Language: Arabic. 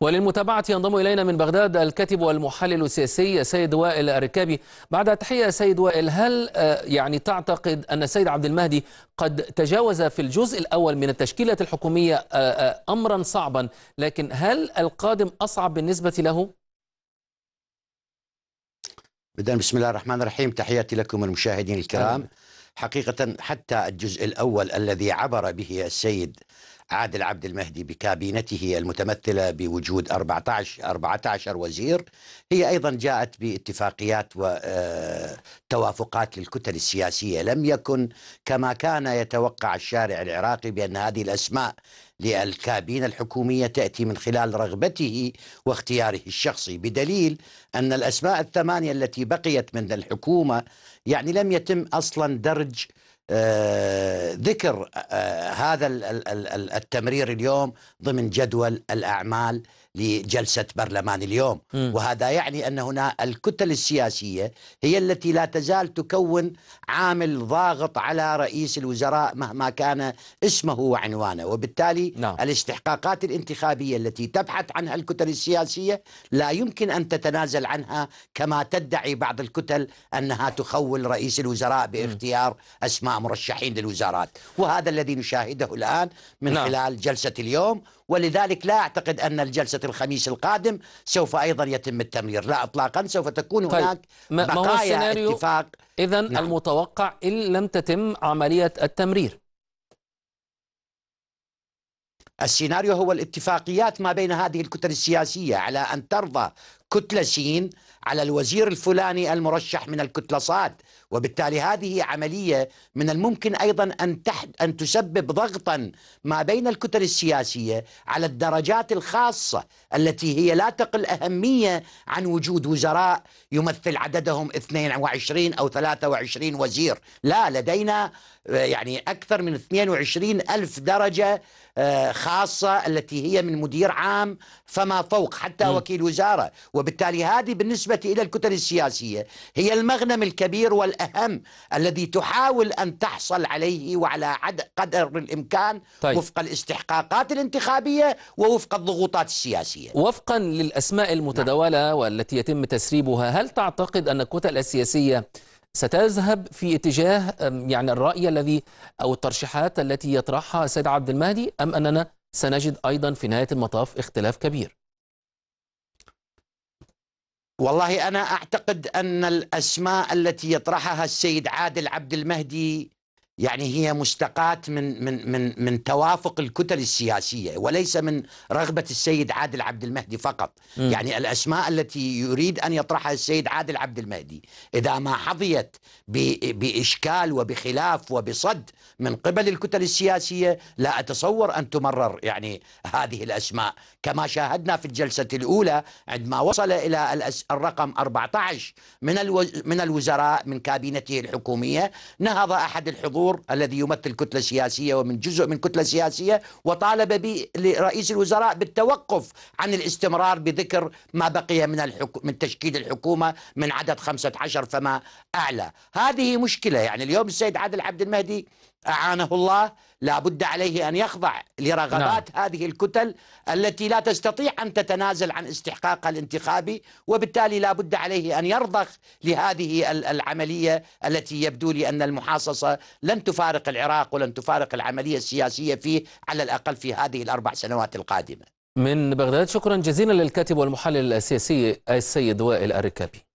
وللمتابعة ينضم إلينا من بغداد الكاتب والمحلل السياسي السيد وائل الركابي بعد تحية سيد وائل هل آه، يعني تعتقد أن السيد عبد المهدي قد تجاوز في الجزء الأول من التشكيلة الحكومية آه، آه، أمرا صعبا لكن هل القادم أصعب بالنسبة له؟ بدأ بسم الله الرحمن الرحيم تحياتي لكم المشاهدين الكرام حقيقة حتى الجزء الأول الذي عبر به السيد عادل عبد المهدي بكابينته المتمثلة بوجود 14 14 وزير هي أيضا جاءت باتفاقيات وتوافقات آه، للكتل السياسية لم يكن كما كان يتوقع الشارع العراقي بأن هذه الأسماء للكابينة الحكومية تأتي من خلال رغبته واختياره الشخصي بدليل أن الأسماء الثمانية التي بقيت من الحكومة يعني لم يتم أصلا درج آه، ذكر آه، هذا التمرير اليوم ضمن جدول الاعمال لجلسة برلمان اليوم م. وهذا يعني أن هنا الكتل السياسية هي التي لا تزال تكون عامل ضاغط على رئيس الوزراء مهما كان اسمه وعنوانه وبالتالي نعم. الاستحقاقات الانتخابية التي تبحث عنها الكتل السياسية لا يمكن أن تتنازل عنها كما تدعي بعض الكتل أنها تخول رئيس الوزراء باختيار أسماء مرشحين للوزارات وهذا الذي نشاهده الآن من لا. نعم. خلال جلسة اليوم ولذلك لا أعتقد أن الجلسة الخميس القادم سوف ايضا يتم التمرير لا اطلاقا سوف تكون طيب. هناك بقايا اتفاق اذا نعم. المتوقع ان لم تتم عمليه التمرير السيناريو هو الاتفاقيات ما بين هذه الكتل السياسيه على ان ترضى كتله سين على الوزير الفلاني المرشح من الكتلصات وبالتالي هذه عملية من الممكن أيضا أن, تحد أن تسبب ضغطا ما بين الكتل السياسية على الدرجات الخاصة التي هي لا تقل أهمية عن وجود وزراء يمثل عددهم 22 أو 23 وزير لا لدينا يعني أكثر من 22 ألف درجة آه، خاصة التي هي من مدير عام فما فوق حتى م. وكيل وزارة وبالتالي هذه بالنسبة إلى الكتل السياسية هي المغنم الكبير والأهم الذي تحاول أن تحصل عليه وعلى قدر الإمكان طيب. وفق الاستحقاقات الانتخابية ووفق الضغوطات السياسية وفقا للأسماء المتداولة نعم. والتي يتم تسريبها هل تعتقد أن الكتل السياسية ستذهب في اتجاه يعني الرأي الذي أو الترشيحات التي يطرحها السيد عبد المهدي أم أننا سنجد أيضا في نهاية المطاف اختلاف كبير والله أنا أعتقد أن الأسماء التي يطرحها السيد عادل عبد المهدي يعني هي مشتقات من من من من توافق الكتل السياسيه وليس من رغبه السيد عادل عبد المهدي فقط، م. يعني الاسماء التي يريد ان يطرحها السيد عادل عبد المهدي اذا ما حظيت باشكال وبخلاف وبصد من قبل الكتل السياسيه لا اتصور ان تمرر يعني هذه الاسماء كما شاهدنا في الجلسه الاولى عندما وصل الى الرقم 14 من من الوزراء من كابينته الحكوميه نهض احد الحضور الجمهور الذي يمثل كتلة سياسية ومن جزء من كتلة سياسية وطالب لرئيس رئيس الوزراء بالتوقف عن الاستمرار بذكر ما بقي من, الحكو من تشكيل الحكومة من عدد 15 فما أعلى هذه مشكلة يعني اليوم السيد عادل عبد المهدي أعانه الله لابد عليه أن يخضع لرغبات نعم. هذه الكتل التي لا تستطيع أن تتنازل عن استحقاقها الانتخابي وبالتالي لابد عليه أن يرضخ لهذه العملية التي يبدو لي أن المحاصصة لن تفارق العراق ولن تفارق العملية السياسية فيه على الأقل في هذه الأربع سنوات القادمة من بغداد شكرا جزيلا للكاتب والمحلل السياسي السيد وائل الركابي